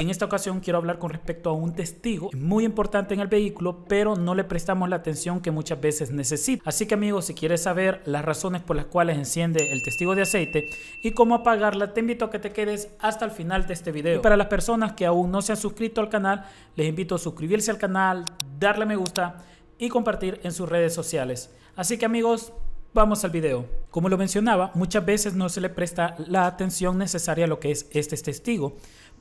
En esta ocasión quiero hablar con respecto a un testigo muy importante en el vehículo, pero no le prestamos la atención que muchas veces necesita. Así que amigos, si quieres saber las razones por las cuales enciende el testigo de aceite y cómo apagarla, te invito a que te quedes hasta el final de este video. para las personas que aún no se han suscrito al canal, les invito a suscribirse al canal, darle me gusta y compartir en sus redes sociales. Así que amigos, Vamos al video. Como lo mencionaba, muchas veces no se le presta la atención necesaria a lo que es este testigo.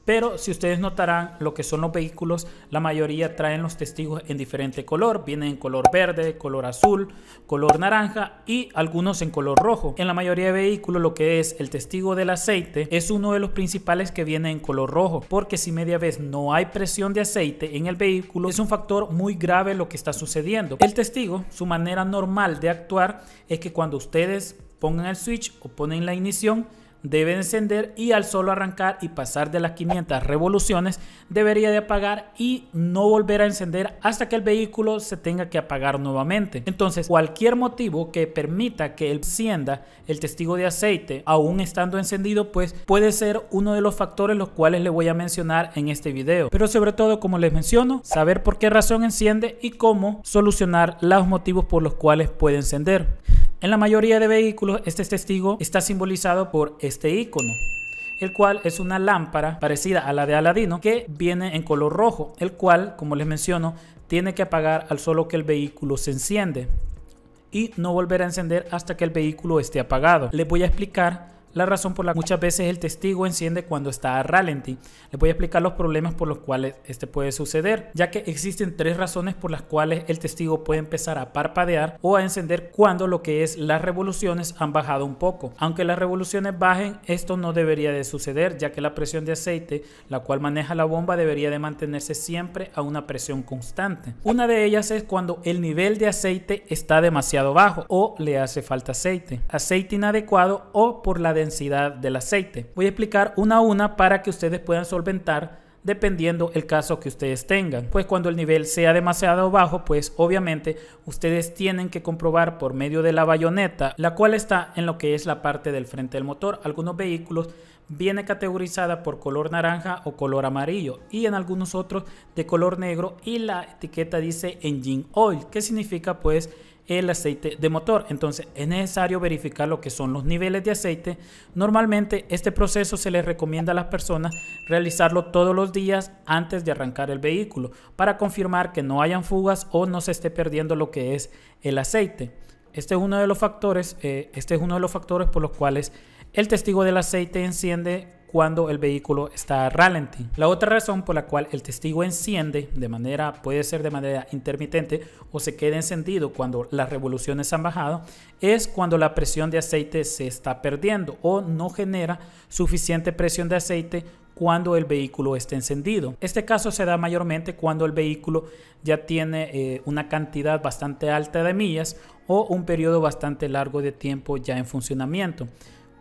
Pero si ustedes notarán lo que son los vehículos, la mayoría traen los testigos en diferente color. Vienen en color verde, color azul, color naranja y algunos en color rojo. En la mayoría de vehículos lo que es el testigo del aceite es uno de los principales que viene en color rojo. Porque si media vez no hay presión de aceite en el vehículo es un factor muy grave lo que está sucediendo. El testigo, su manera normal de actuar es que cuando ustedes pongan el switch o ponen la ignición, debe encender y al solo arrancar y pasar de las 500 revoluciones debería de apagar y no volver a encender hasta que el vehículo se tenga que apagar nuevamente. Entonces cualquier motivo que permita que encienda el testigo de aceite aún estando encendido pues puede ser uno de los factores los cuales le voy a mencionar en este video. Pero sobre todo como les menciono saber por qué razón enciende y cómo solucionar los motivos por los cuales puede encender. En la mayoría de vehículos, este testigo está simbolizado por este icono el cual es una lámpara parecida a la de Aladino que viene en color rojo, el cual, como les menciono, tiene que apagar al solo que el vehículo se enciende y no volver a encender hasta que el vehículo esté apagado. Les voy a explicar la razón por la que muchas veces el testigo enciende cuando está a ralentí. Les voy a explicar los problemas por los cuales este puede suceder, ya que existen tres razones por las cuales el testigo puede empezar a parpadear o a encender cuando lo que es las revoluciones han bajado un poco. Aunque las revoluciones bajen, esto no debería de suceder, ya que la presión de aceite, la cual maneja la bomba, debería de mantenerse siempre a una presión constante. Una de ellas es cuando el nivel de aceite está demasiado bajo o le hace falta aceite, aceite inadecuado o por la densidad del aceite. Voy a explicar una a una para que ustedes puedan solventar dependiendo el caso que ustedes tengan. Pues cuando el nivel sea demasiado bajo, pues obviamente ustedes tienen que comprobar por medio de la bayoneta, la cual está en lo que es la parte del frente del motor. Algunos vehículos viene categorizada por color naranja o color amarillo y en algunos otros de color negro y la etiqueta dice engine oil, que significa pues el aceite de motor. Entonces es necesario verificar lo que son los niveles de aceite. Normalmente este proceso se les recomienda a las personas realizarlo todos los días antes de arrancar el vehículo para confirmar que no hayan fugas o no se esté perdiendo lo que es el aceite. Este es uno de los factores, eh, este es uno de los factores por los cuales el testigo del aceite enciende cuando el vehículo está ralentí. La otra razón por la cual el testigo enciende de manera, puede ser de manera intermitente o se queda encendido cuando las revoluciones han bajado, es cuando la presión de aceite se está perdiendo o no genera suficiente presión de aceite cuando el vehículo está encendido. Este caso se da mayormente cuando el vehículo ya tiene eh, una cantidad bastante alta de millas o un periodo bastante largo de tiempo ya en funcionamiento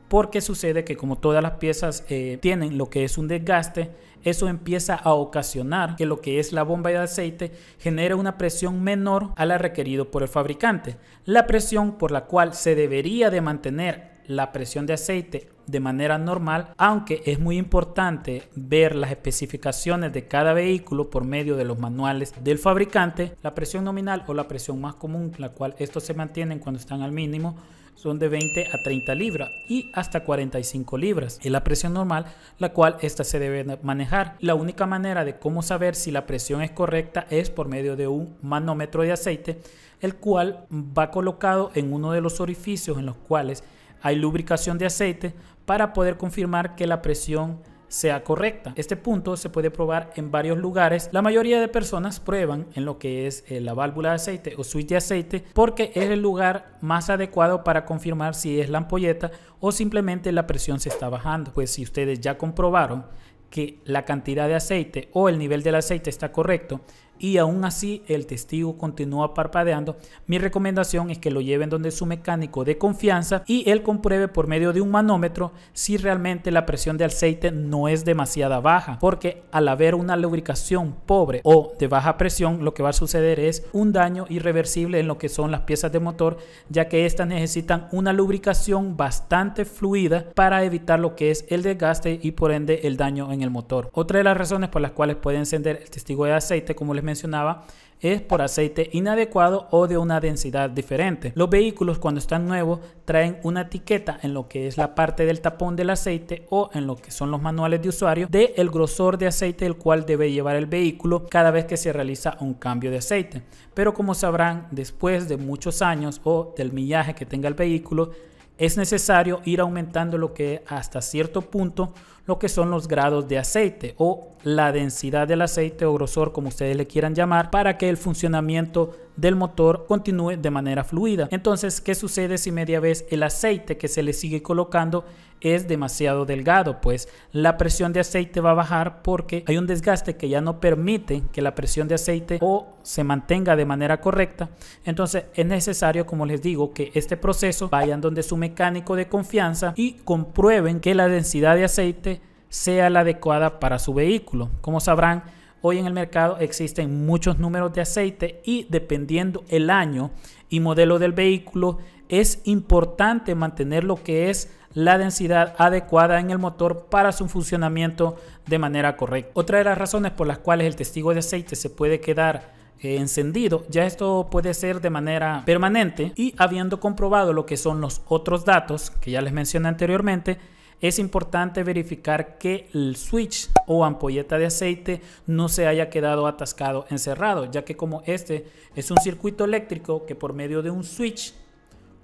porque sucede que como todas las piezas eh, tienen lo que es un desgaste, eso empieza a ocasionar que lo que es la bomba de aceite genere una presión menor a la requerida por el fabricante. La presión por la cual se debería de mantener la presión de aceite de manera normal, aunque es muy importante ver las especificaciones de cada vehículo por medio de los manuales del fabricante. La presión nominal o la presión más común, la cual estos se mantienen cuando están al mínimo, son de 20 a 30 libras y hasta 45 libras. Es la presión normal, la cual esta se debe manejar. La única manera de cómo saber si la presión es correcta es por medio de un manómetro de aceite, el cual va colocado en uno de los orificios en los cuales hay lubricación de aceite para poder confirmar que la presión sea correcta. Este punto se puede probar en varios lugares. La mayoría de personas prueban en lo que es eh, la válvula de aceite o switch de aceite porque es el lugar más adecuado para confirmar si es la ampolleta o simplemente la presión se está bajando. Pues si ustedes ya comprobaron que la cantidad de aceite o el nivel del aceite está correcto, y aún así el testigo continúa parpadeando, mi recomendación es que lo lleven donde su mecánico de confianza y él compruebe por medio de un manómetro si realmente la presión de aceite no es demasiado baja, porque al haber una lubricación pobre o de baja presión, lo que va a suceder es un daño irreversible en lo que son las piezas de motor, ya que éstas necesitan una lubricación bastante fluida para evitar lo que es el desgaste y por ende el daño en el motor. Otra de las razones por las cuales puede encender el testigo de aceite, como les mencionaba es por aceite inadecuado o de una densidad diferente. Los vehículos cuando están nuevos traen una etiqueta en lo que es la parte del tapón del aceite o en lo que son los manuales de usuario de el grosor de aceite el cual debe llevar el vehículo cada vez que se realiza un cambio de aceite. Pero como sabrán, después de muchos años o del millaje que tenga el vehículo, es necesario ir aumentando lo que hasta cierto punto lo que son los grados de aceite o la densidad del aceite o grosor como ustedes le quieran llamar para que el funcionamiento del motor continúe de manera fluida entonces qué sucede si media vez el aceite que se le sigue colocando es demasiado delgado, pues la presión de aceite va a bajar porque hay un desgaste que ya no permite que la presión de aceite o se mantenga de manera correcta. Entonces es necesario, como les digo, que este proceso vayan donde su mecánico de confianza y comprueben que la densidad de aceite sea la adecuada para su vehículo. Como sabrán, Hoy en el mercado existen muchos números de aceite y dependiendo el año y modelo del vehículo es importante mantener lo que es la densidad adecuada en el motor para su funcionamiento de manera correcta. Otra de las razones por las cuales el testigo de aceite se puede quedar eh, encendido, ya esto puede ser de manera permanente y habiendo comprobado lo que son los otros datos que ya les mencioné anteriormente, es importante verificar que el switch o ampolleta de aceite no se haya quedado atascado encerrado, ya que como este es un circuito eléctrico que por medio de un switch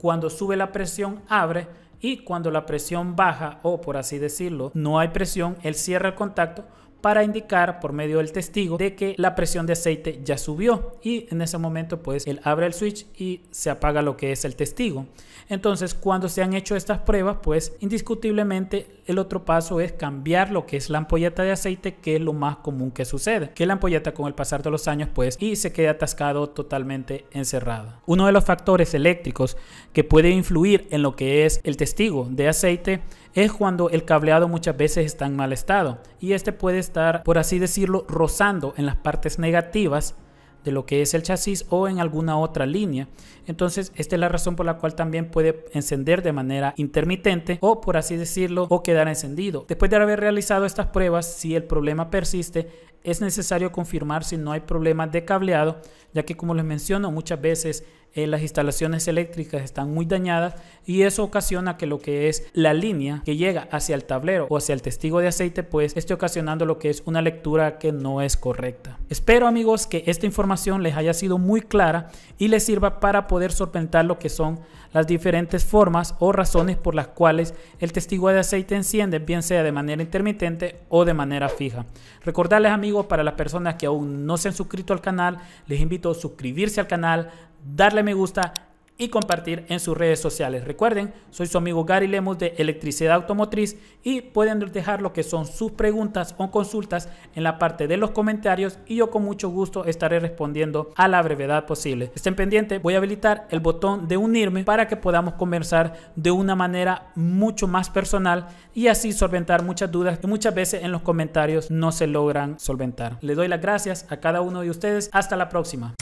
cuando sube la presión, abre y cuando la presión baja o por así decirlo, no hay presión, él cierra el contacto para indicar por medio del testigo de que la presión de aceite ya subió y en ese momento pues él abre el switch y se apaga lo que es el testigo. Entonces cuando se han hecho estas pruebas pues indiscutiblemente el otro paso es cambiar lo que es la ampolleta de aceite que es lo más común que sucede, que la ampolleta con el pasar de los años pues y se queda atascado totalmente encerrada. Uno de los factores eléctricos que puede influir en lo que es el testigo de aceite es cuando el cableado muchas veces está en mal estado y este puede por así decirlo, rozando en las partes negativas de lo que es el chasis o en alguna otra línea. Entonces, esta es la razón por la cual también puede encender de manera intermitente o por así decirlo, o quedar encendido. Después de haber realizado estas pruebas, si el problema persiste, es necesario confirmar si no hay problemas de cableado, ya que como les menciono, muchas veces eh, las instalaciones eléctricas están muy dañadas y eso ocasiona que lo que es la línea que llega hacia el tablero o hacia el testigo de aceite pues esté ocasionando lo que es una lectura que no es correcta. Espero amigos que esta información les haya sido muy clara y les sirva para poder solventar lo que son las diferentes formas o razones por las cuales el testigo de aceite enciende bien sea de manera intermitente o de manera fija. Recordarles amigos para las personas que aún no se han suscrito al canal les invito a suscribirse al canal, darle me gusta y compartir en sus redes sociales. Recuerden, soy su amigo Gary Lemus de Electricidad Automotriz y pueden dejar lo que son sus preguntas o consultas en la parte de los comentarios y yo con mucho gusto estaré respondiendo a la brevedad posible. Estén pendientes, voy a habilitar el botón de unirme para que podamos conversar de una manera mucho más personal y así solventar muchas dudas que muchas veces en los comentarios no se logran solventar. Les doy las gracias a cada uno de ustedes. Hasta la próxima.